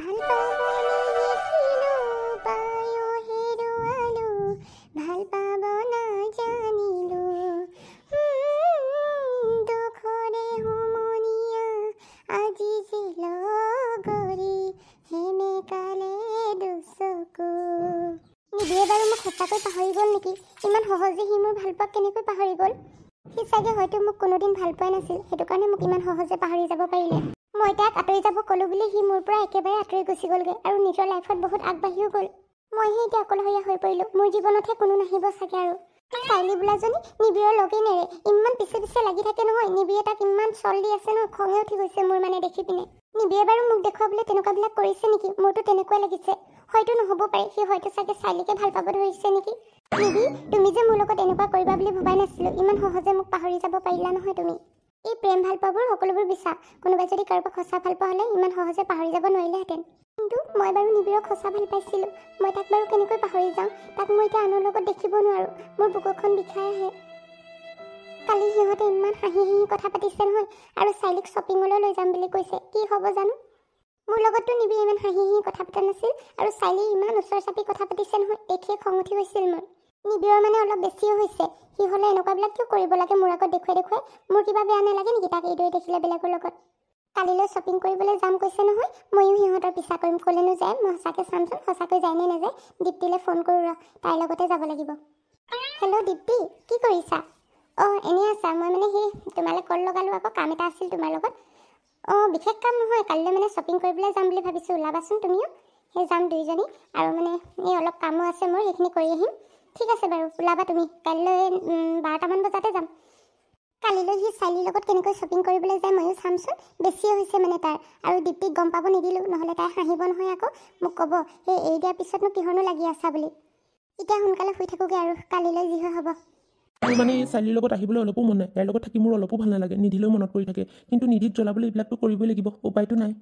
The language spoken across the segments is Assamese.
ভাল পাবনে নেখিলো পায়ো হেৰুয়ালো ভাল পাব না জানিলো দুখৰে হুমনিয়া আজি জিল গৰি হেনে কালে দুসকো নিদিয়ে বাৰু মোক সঁচাকৈ পাহৰি গ'ল নেকি ইমান সহজে সি মোৰ ভালপোৱাক কেনেকৈ পাহৰি গ'ল সি চাগে হয়তো মোক কোনোদিন ভাল পোৱা নাছিল সেইটো কাৰণে মোক ইমান সহজে পাহৰি যাব পাৰিলে মই তাক আঁতৰি যাব ক'লোঁ বুলি সি মোৰ পৰা একেবাৰে আঁতৰি গুচি গ'লগৈ আৰু নিজৰ লাইফত বহুত আগবাঢ়িও গ'ল মই সেই এতিয়া অকলশৰীয়া হৈ পৰিলোঁ মোৰ জীৱনতহে কোনো নাহিব চাগে আৰু কাইলী বোলাজনী নিবিয়ৰ লগেই নেৰে ইমান পিছে পিছে লাগি থাকে নহয় নিবিৰে তাক ইমান চল দি আছে ন খঙে উঠি গৈছে মোৰ মানে দেখি পিনে নিবিয়ে বাৰু মোক দেখুৱাবলৈ তেনেকুৱাবিলাক কৰিছে নেকি মোৰতো তেনেকুৱাই লাগিছে হয়তো নহ'ব পাৰে সি হয়তো চাগে চাইলিকে ভাল পাব ধৰিছে নেকি নিবি তুমি যে মোৰ লগত এনেকুৱা কৰিবা বুলি ভবাই নাছিলোঁ ইমান সহজে মোক পাহৰি যাব পাৰিলা নহয় তুমি এই প্ৰেম ভাল ভালপোৱাবোৰ সকলোবোৰ বিচাৰ কোনোবাই যদি কাৰোবাক সঁচা ভাল পোৱা হ'লে ইমান সহজে পাহৰি যাব নোৱাৰিলেহেঁতেন কিন্তু মই বাৰু নিবিৰক সঁচা ভাল পাইছিলোঁ মই তাক বাৰু কেনেকৈ পাহৰি যাওঁ তাক মই এতিয়া আনৰ লগত দেখিব নোৱাৰোঁ মোৰ বুকুখন বিষাই আহে কালি সিহঁতে ইমান হাঁহি হাঁহি কথা পাতিছে নহয় আৰু চাইলিক শ্বপিঙলৈ লৈ যাম বুলি কৈছে কি হ'ব জানো মোৰ লগততো নিবি ইমান হাঁহি হাঁহি কথা পতা নাছিল আৰু চাইলি ইমান ওচৰ চাপি কথা পাতিছে নহয় এক খং উঠি গৈছিল মোৰ নিবিয়ৰ মানে অলপ বেছিয়ে হৈছে সি হ'লে এনেকুৱাবিলাক কিয় কৰিব লাগে মোৰ আগত দেখুৱাই দেখুৱাই মোৰ কিবা বেয়া নালাগে নেকি তাক এইদৰে দেখিলে বেলেগৰ লগত কালিলৈ শ্বপিং কৰিবলৈ যাম কৈছে নহয় ময়ো সিহঁতৰ পিছা কৰিম ক'লেনো যায় মই সঁচাকৈ চামচোন সঁচাকৈ যায় নে নাযায় দীপ্তিলৈ ফোন কৰোঁ ৰ তাইৰ লগতে যাব লাগিব হেল্ল' দীপ্তি কি কৰিছা অঁ এনেই আছা মই মানে সেই তোমালৈ কল লগালোঁ আকৌ কাম এটা আছিল তোমাৰ লগত অঁ বিশেষ কাম নহয় কালিলৈ মানে শ্বপিং কৰিবলৈ যাম বুলি ভাবিছোঁ ওলাবাচোন তুমিও সেই যাম দুইজনী আৰু মানে এই অলপ কামো আছে মোৰ সেইখিনি কৰি আহিম ঠিক আছে বাৰু ওলাবা তুমি কাইলৈ বাৰটামান বজাতে যাম কালিলৈ সি চাইলীৰ লগত কেনেকৈ শ্বপিং কৰিবলৈ যায় ময়ো চামচোন বেছিয়ে হৈছে মানে তাৰ আৰু দীপ্তিক গম পাব নিদিলোঁ নহ'লে তাই হাঁহিব নহয় আকৌ মোক ক'ব সেই এৰি দিয়াৰ পিছতনো কিহৰনো লাগি আছা বুলি এতিয়া সোনকালে শুই থাকোগৈ আৰু কালিলৈ যিহে হ'ব মোৰ মানে চাইলীৰ লগত আহিবলৈ অলপো মন নাই তাইৰ লগত থাকি মোৰ অলপো ভাল নালাগে নিধিলৈও মনত পৰি থাকে কিন্তু নিধিক জ্বলাবলৈ এইবিলাকতো কৰিবই লাগিব উপায়তো নাই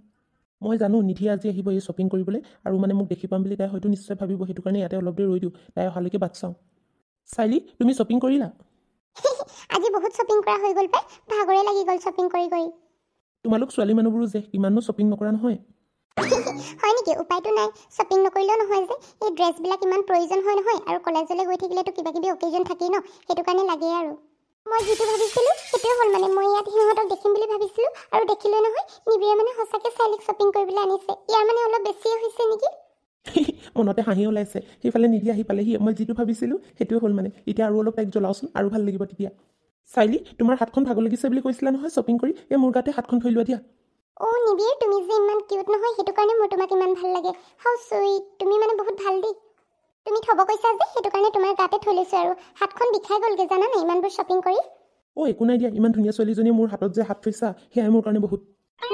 মই জানো নিধি আজি আহিব এই শ্বপিং কৰিবলৈ আৰু মানে মোক দেখি পাম বুলি তাই হয়তো নিশ্চয় ভাবিব সেইটো কাৰণে ইয়াতে অলপ দেৰি ৰৈ দিওঁ তাই অহালৈকে বাট চাওঁ চাইলি তুমি শ্বপিং কৰিলা আজি বহুত শ্বপিং কৰা হৈ গ'ল পাই ভাগৰে লাগি গ'ল শ্বপিং কৰি গৈ তোমালোক ছোৱালী মানুহবোৰো যে ইমানো শ্বপিং নকৰা নহয় হয় নেকি উপায়টো নাই শ্বপিং নকৰিলেও নহয় যে এই ড্ৰেছবিলাক ইমান প্ৰয়োজন হয় নহয় আৰু কলেজলৈ গৈ থাকিলেতো কিবা কিবি অকেজন থাকেই ন সেইটো কাৰণে লাগেই আৰু মই যিটো ভাবিছিলোঁ সেইটোৱে হ'ল মানে মই ইয়াত সিহঁতক দেখিম বুলি ভাবিছিলোঁ আৰু দেখিলোঁ নহয় নিবিয়ে মানে সঁচাকৈ চাইলিক শ্বপিং কৰিবলৈ আনিছে ইয়াৰ মানে অলপ বেছিয়ে হৈছে নেকি মনতে হাঁহি ওলাইছে সেইফালে নিদিয়া আহি পালেহি মই যিটো ভাবিছিলোঁ সেইটোৱে হ'ল মানে এতিয়া আৰু অলপ টাইক জ্বলাওচোন আৰু ভাল লাগিব তেতিয়া চাইলি তোমাৰ হাতখন ভাগ লাগিছে বুলি কৈছিলা নহয় শ্বপিং কৰি এই মোৰ গাতে হাতখন থৈ লোৱা দিয়া অ' নিবিয়ে তুমি যে ইমান কিউট নহয় সেইটো কাৰণে মোৰ তোমাক ইমান ভাল লাগে হাউ চুইট তুমি মানে বহুত ভাল দেই তুমি থব কৈছা যে সেইটো কাৰণে তোমাৰ গাতে থৈ লৈছোঁ আৰু হাতখন বিষাই গ'লগৈ জানা নাই ইমানবোৰ শ্বপিং কৰি অ' একো নাই দিয়া ইমান ধুনীয়া ছোৱালীজনীয়ে মোৰ হাতত যে হাত থৈছা সেয়াই মোৰ কাৰণে বহুত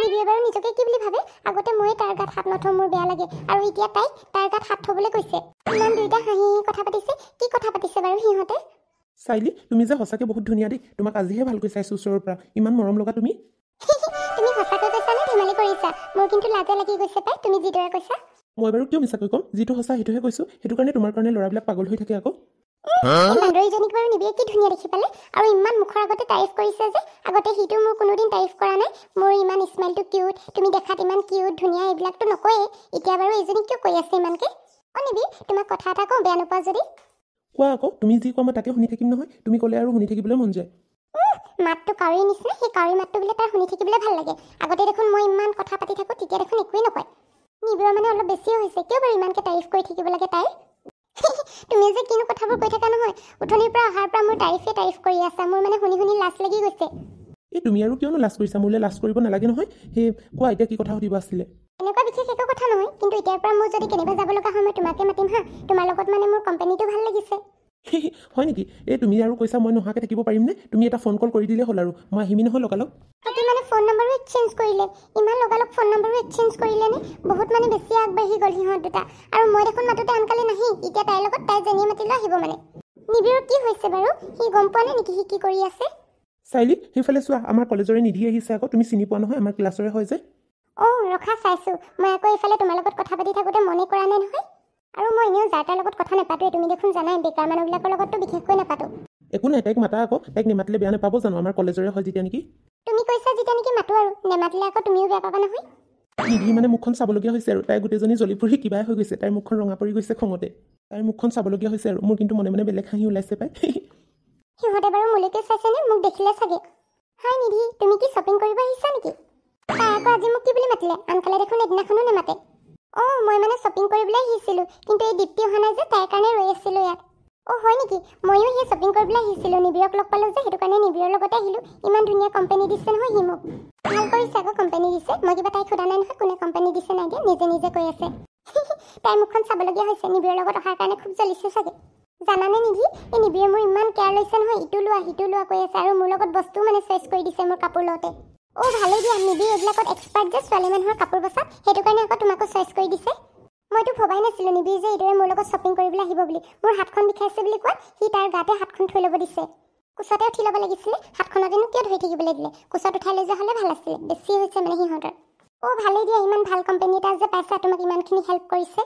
নিদিয়ে বাৰু নিজকে কি বুলি ভাবে আগতে ময়ে তাৰ গাত হাত নথওঁ মোৰ বেয়া লাগে আৰু এতিয়া তাই তাৰ গাত হাত থ'বলৈ কৈছে ইমান দুয়োটা হাঁহি কথা পাতিছে কি কথা পাতিছে বাৰু সিহঁতে চাইলি তুমি যে সঁচাকৈ বহুত ধুনীয়া দেই তোমাক আজিহে ভালকৈ চাইছোঁ ওচৰৰ পৰা ইমান মৰম লগা তুমি তুমি সঁচাকৈ কৈছা নে ধেমালি কৰিছা মোৰ কিন্তু লাজে লাগি গৈছে পাই তুমি যিদৰে কৈছা মই বাৰু কিয় মিছাকৈ ক'ম যিটো সঁচা সেইটোহে কৈছোঁ সেইটো কাৰণে তোমাৰ কাৰণে ল'ৰাবিলাক পাগল হৈ থাকে আকৌ মাতটো কাউৰীৰ নিচিনা সেই কাউৰী মাতটো বোলে তাৰ শুনি থাকিবলৈ ভাল লাগে আগতে দেখোন মই ইমান কথা পাতি থাকো তেতিয়া দেখোন একোৱেই নকয় নিবোৰৰ মানে অলপ বেছিয়ে হৈছে কিয় বাৰু ইমানকৈ তাৰিফ কৰি থাকিব লাগে তাইৰ তুমি যে কিনো কথাবোৰ কৈ থাকা নহয় উঠনিৰ পৰা অহাৰ পৰা মোৰ তাৰিফে তাৰিফ কৰি আছা মোৰ মানে শুনি শুনি লাজ লাগি গৈছে এই তুমি আৰু কিয়নো লাজ কৰিছা মোলৈ লাজ কৰিব নালাগে নহয় সেই কোৱা এতিয়া কি কথা সুধিব আছিলে এনেকুৱা বিশেষ একো কথা নহয় কিন্তু এতিয়াৰ পৰা মোৰ যদি কেনিবা যাব লগা হয় তোমাকে মাতিম হা তোমাৰ লগত মানে মোৰ কোম্পানীটো ভাল লাগিছে হয় নেকি এই তুমি আৰু কৈছা মই নহাকৈ থাকিব পাৰিমনে তুমি এটা ফোন কল কৰি দিলে হ'ল আৰু মই আহিমি নহয় লগালগ মানে ফোন নম্বৰ এক্সেঞ্জ কৰিলে ইমান লগালগ ফোন নম্বৰো এক্সেঞ্জ কৰিলেনে বহুত মানে বেছি আগবাঢ়ি গ'ল সিহঁত দুটা আৰু মই দেখোন মাতোতে আনকালে নাহি এতিয়া তাইৰ লগত তাই জেনি মাতিলে আহিব মানে নিবিৰ কি হৈছে বাৰু সি গম পোৱা নাই নেকি সি কি কৰি আছে চাইলি সিফালে চোৱা আমাৰ কলেজৰে নিধি আহিছে আকৌ তুমি চিনি পোৱা নহয় আমাৰ ক্লাছৰে হয় যে অঁ ৰখা চাইছোঁ মই আকৌ এইফালে তোমাৰ লগত কথা পাতি থাকোঁতে মনে কৰা নাই নহয় আৰু মই এনেও যাৰ তাৰ লগত কথা নাপাতোঁৱেই তুমি দেখোন জানাই বেকাৰ মানুহবিলাকৰ লগততো বিশেষকৈ নাপাতোঁ একো নাই তাইক মাতা আকৌ তাইক নিমাতিলে বেয়া নাপাব জানো আমাৰ কলেজৰে হয় যেতিয়া নেকি তুমি কৈছা যেতিয়া নেকি মাতো আৰু নেমাতিলে আকৌ তুমিও বেয়া পাবা নহয় পিন্ধি মানে মুখখন চাবলগীয়া হৈছে আৰু তাই গোটেইজনী জ্বলি পৰি কিবাই হৈ গৈছে তাইৰ মুখখন ৰঙা পৰি গৈছে খঙতে তাইৰ মুখখন চাবলগীয়া হৈছে আৰু মোৰ কিন্তু মনে মনে বেলেগ হাঁহি ওলাইছে পাই সিহঁতে বাৰু মোলৈকে চাইছেনে মোক দেখিলে চাগে হয় নিধি তুমি কি শ্বপিং কৰিব আহিছা নেকি তাই আকৌ আজি মোক কি বুলি মাতিলে আনকালে দেখোন এদিনাখনো নেমাতে অঁ মই মানে শ্বপিং কৰিবলৈ আহিছিলোঁ কিন্তু এই দীপ্তি অহা নাই যে তাইৰ কাৰণে ৰৈ আছিলোঁ ইয়াত অ' হয় নেকি ময়ো সেই শ্বপিং কৰিবলৈ আহিছিলোঁ নিবিয়ক লগ পালোঁ যে সেইটো কাৰণে নিবিয়ৰ লগতে আহিলোঁ ইমান ধুনীয়া কোম্পানী দিছে নহয় সি মোক ভাল কৰিছে আকৌ কোম্পানী দিছে মই কিবা তাইক সোধা নাই নহয় কোনে কোম্পানী দিছে নাই দিয়া নিজে নিজে কৈ আছে তাই মুখখন চাবলগীয়া হৈছে নিবিয়ৰ লগত অহাৰ কাৰণে খুব জ্বলিছে চাগে জানানে নিধি এই নিবিয়ে মোৰ ইমান কেয়াৰ লৈছে নহয় ইটো লোৱা সিটো লোৱা কৈ আছে আৰু মোৰ লগত বস্তু মানে চইচ কৰি দিছে মোৰ কাপোৰ লওঁতে অ' ভালেই দিয়া নিবি এইবিলাকত এক্সপাৰ্ট যে ছোৱালী মানুহৰ কাপোৰ বচাত সেইটো কাৰণে আকৌ তোমাকো চইচ কৰি দিছে মইতো ভবাই নাছিলো নিবিৰ যে এইদৰে মোৰ লগত শ্বপিং কৰিবলৈ আহিব বুলি মোৰ হাতখন বিষাইছে বুলি কোৱাত সি তাৰ গাতে হাতখন থৈ ল'ব দিছে কোচতে উঠি ল'ব লাগিছিলে হাতখনতেনো কিয় ধৰি থাকিবলৈ দিলে কোচত উঠাই লৈ যোৱা হ'লে ভাল আছিলে বেছি হৈছে মানে সিহঁতৰ অ' ভালেই দিয়া ইমান ভাল কোম্পেনী এটা যে পাইছা তোমাক ইমানখিনি হেল্প কৰিছে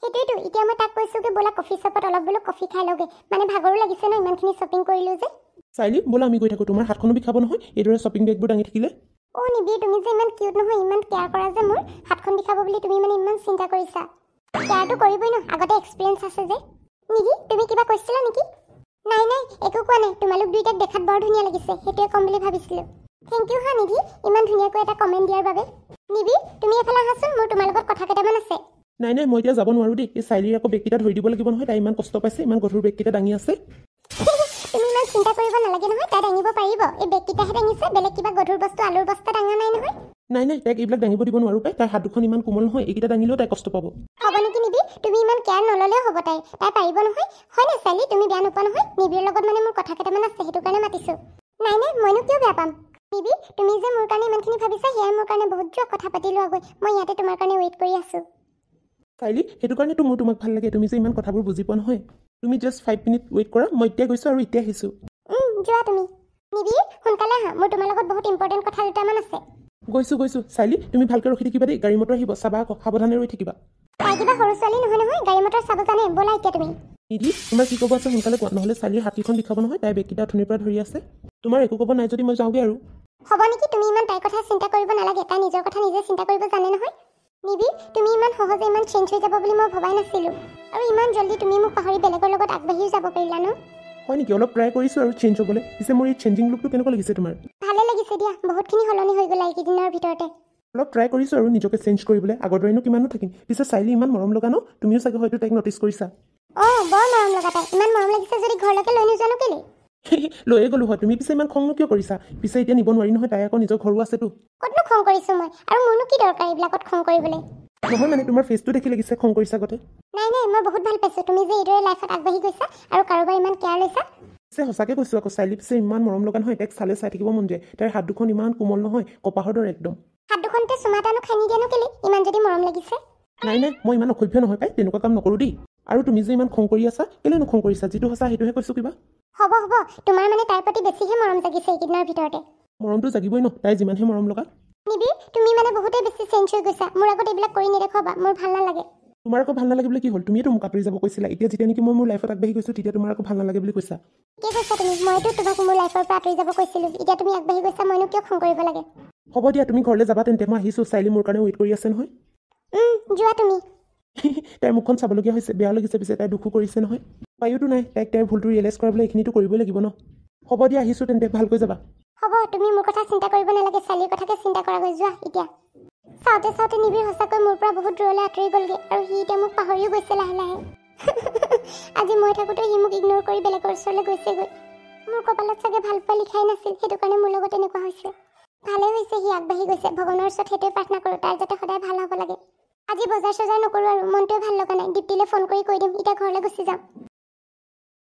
সেইটোৱেইতো এতিয়া মই তাক কৈছোগৈ ব'লা কফি শ্বপত অলপ বোলো কফি খাই লওগে মানে ভাগৰো লাগিছে ন ইমানখিনি শ্বপিং কৰিলোঁ যে চাইলি ব'লা আমি গৈ থাকোঁ তোমাৰ হাতখনো বিষাব নহয় এইদৰে শ্বপিং বেগবোৰ দাঙি থাকিলে অ' নিবি তুমি যে ইমান কিউট নহয় ইমান কেয়াৰ কৰা যে মোৰ হাতখন দেখাব বুলি তুমি মানে ইমান চিন্তা কৰিছা কেয়াৰটো কৰিবই ন আগতে এক্সপিৰিয়েঞ্চ আছে যে নিকি তুমি কিবা কৈছিলা নেকি নাই নাই একো কোৱা নাই তোমালোক দুইটাক দেখাত বৰ ধুনীয়া লাগিছে সেইটোৱে ক'ম বুলি ভাবিছিলোঁ থেংক ইউ হা নিধি ইমান ধুনীয়াকৈ এটা কমেণ্ট দিয়াৰ বাবে নিবি তুমি এফালে আহাচোন মোৰ তোমাৰ লগত কথা কেইটামান আছে নাই নাই মই এতিয়া যাব নোৱাৰো দেই এই চাইলিৰ আকৌ বেগকেইটা ধৰি দিব লাগিব নহয় তাই ইমান কষ্ট পাইছে ইমান গধুৰ বেগকেইটা দাঙি আছে তুমি ইমান চিন্তা কৰিব নালাগে নহয় তাই দাঙিব পাৰিব এই বেগকেইটাহে দাঙিছে বেলেগ কিবা গধুৰ বস্তু আলুৰ বস্তা দাঙা নাই নহয় নাই নাই তাইক এইবিলাক দাঙিব দিব নোৱাৰো পাই তাইৰ হাত দুখন ইমান কোমল নহয় এইকেইটা দাঙিলেও তাই কষ্ট পাব হ'ব নেকি নিবি তুমি ইমান কেয়াৰ নললেও হ'ব তাই তাই পাৰিব নহয় হয় নাই চালি তুমি বেয়া নোপোৱা নহয় নিবিৰ লগত মানে মোৰ কথা কেইটামান আছে সেইটো কাৰণে মাতিছো নাই নাই মইনো কিয় বেয়া পাম নিবি তুমি যে মোৰ কাৰণে ইমানখিনি ভাবিছা সেয়াই মোৰ কাৰণে বহুত যোৱা কথা পাতি লোৱাগৈ মই ইয়াতে তোমাৰ কাৰণে ৱেইট কৰি আছো কাইলি সেইটো কাৰণেতো মোৰ তোমাক ভাল লাগে তুমি যে ইমান কথাবোৰ বুজি পোৱা নহয় তুমি জাষ্ট ফাইভ মিনিট ৱেইট কৰা মই এতিয়া গৈছোঁ আৰু এতিয়া আহিছোঁ যোৱা তুমি নিবি সোনকালে আহা মোৰ তোমাৰ লগত বহুত ইম্পৰ্টেণ্ট কথা দুটামান আছে গৈছোঁ গৈছোঁ চাইলি তুমি ভালকৈ ৰখি থাকিবা দেই গাড়ী মটৰ আহিব চাবা আকৌ সাৱধানে ৰৈ থাকিবা আই কিবা সৰু ছোৱালী নহয় নহয় গাড়ী মটৰ চাব জানে ব'লা এতিয়া তুমি নিদি তোমাৰ কি ক'ব আছে সোনকালে কোৱা নহ'লে ছোৱালীৰ হাতীখন দেখাব নহয় তাই বেগকেইটা অথনিৰ পৰা ধৰি আছে তোমাৰ একো ক'ব নাই যদি মই যাওঁগৈ আৰু হ'ব নেকি তুমি ইমান তাইৰ কথা চিন্তা কৰিব নালাগে তাই নিজৰ কথা নিজে চিন্তা কৰিব জানে নহয় মেবি তুমি ইমান সহজে ইমান চেঞ্জ হৈ যাব বুলি মই ভবাই নাছিলোঁ আৰু ইমান জলদি তুমি মোক পাহৰি বেলেগৰ লগত আগবাঢ়িও যাব পাৰিলা ন হয় নেকি অলপ ট্ৰাই কৰিছোঁ আৰু চেঞ্জ হ'বলৈ পিছে মোৰ এই চেঞ্জিং লুকটো কেনেকুৱা লাগিছে তোমাৰ ভালে লাগিছে দিয়া বহুতখিনি সলনি হৈ গ'ল এইকেইদিনৰ ভিতৰতে অলপ ট্ৰাই কৰিছোঁ আৰু নিজকে চেঞ্জ কৰিবলৈ আগৰ দৰেনো কিমানো থাকিম পিছে চাইলে ইমান মৰম লগা ন তুমিও চাগে হয়তো তাইক নটিছ কৰিছা অঁ বৰ মৰম লগা তাই ইমান মৰম লাগিছে যদি ঘৰলৈকে লৈ নোযোৱানো কেলৈ লৈয়ে গ'লো হয় তুমি পিছে ইমান খঙনো কিয় কৰিছা পিছে এতিয়া নিব নোৱাৰি নহয় তাই আকৌ নিজৰ ঘৰো আছেতো ক'তনো খং কৰিছো মই আৰু মোৰনো কি দৰকাৰ এইবিলাকত খং কৰিবলৈ নহয় মানে তোমাৰ ফেচটো দেখি লাগিছে খং কৰিছা গতে নাই নাই মই বহুত ভাল পাইছো তুমি যে এইদৰে লাইফত আগবাঢ়ি গৈছা আৰু কাৰোবাৰ ইমান কেয়াৰ লৈছা পিছে সঁচাকে কৈছো আকৌ চাইলি ইমান মৰম লগা নহয় এতিয়া চালে চাই থাকিব মন যায় তাইৰ হাত দুখন ইমান কোমল নহয় কপাহৰ দৰে একদম হাত দুখনতে চুমাটানো খানি দিয়ানো কেলে ইমান যদি মৰম লাগিছে নাই নাই মই ইমান অসভ্য নহয় পাই তেনেকুৱা কাম নকৰো দেই আৰু তুমি যে ইমান খং কৰি আছা কেলৈ নখং কৰিছা যিটো সঁচা সেইটোহে কৈছো কিবা হ'ব হ'ব তোমাৰ মানে তাইৰ প্ৰতি বেছিহে মৰম জাগিছে এইকেইদিনৰ ভিতৰতে মৰমটো জাগিবই ন তাই যিমানহে মৰম লগা নিবি তুমি মানে বহুতেই বেছি চেঞ্জ হৈ গৈছা মোৰ আগত এইবিলাক কৰি নেদেখুৱাবা মোৰ ভাল নালাগে তোমাৰ আকৌ ভাল নালাগে বুলি কি হ'ল তুমিয়েতো মোক আঁতৰি যাব কৈছিলা এতিয়া যেতিয়া নেকি মই মোৰ লাইফত আগবাঢ়ি গৈছোঁ তেতিয়া তোমাৰ আকৌ ভাল নালাগে বুলি কৈছা কি কৈছা তুমি মইতো তোমাক মোৰ লাইফৰ পৰা আঁতৰি যাব কৈছিলোঁ এতিয়া তুমি আগবাঢ়ি গৈছা মইনো কিয় খং কৰিব লাগে হ'ব দিয়া তুমি ঘৰলৈ যাবা তেন্তে মই আহিছোঁ চাইলি মোৰ কাৰণে ৱেইট কৰি আছে নহয় যোৱা তুমি তাইৰ মুখখন চাবলগীয়া হৈছে বেয়া লাগিছে পিছে তাই দুখো কৰিছে নহয় পায়োতো নাই তাইক তাইৰ ভুলটো ৰিয়েলাইজ কৰাবলৈ এইখিনিতো কৰিবই লাগিব ন হ'ব দিয়া আহিছোঁ তেন্তে ভালকৈ যাবা হ'ব তুমি মোৰ কথা চিন্তা কৰিব নালাগে ছোৱালীৰ কথাকে চিন্তা কৰাগৈ যোৱা এতিয়া চাওঁতে চাওঁতে নিবিৰ সঁচাকৈ মোৰ পৰা বহুত দূৰলৈ আঁতৰি গ'লগৈ আৰু সি এতিয়া মোক পাহৰিও গৈছে লাহে লাহে আজি মই থাকোঁতে সি মোক ইগনোৰ কৰি বেলেগৰ ওচৰলৈ গৈছেগৈ মোৰ কপালত চাগে ভাল পোৱা লিখাই নাছিল সেইটো কাৰণে মোৰ লগত এনেকুৱা হৈছে ভালেই হৈছে সি আগবাঢ়ি গৈছে ভগৱানৰ ওচৰত সেইটোৱে প্ৰাৰ্থনা কৰোঁ তাৰ যাতে সদায় ভাল হ'ব লাগে আজি বজাৰ চজাৰ নকৰোঁ আৰু মনটোৱে ভাল লগা নাই দীপ্তিলৈ ফোন কৰি কৈ দিম এতিয়া ঘৰলৈ গুচি যাম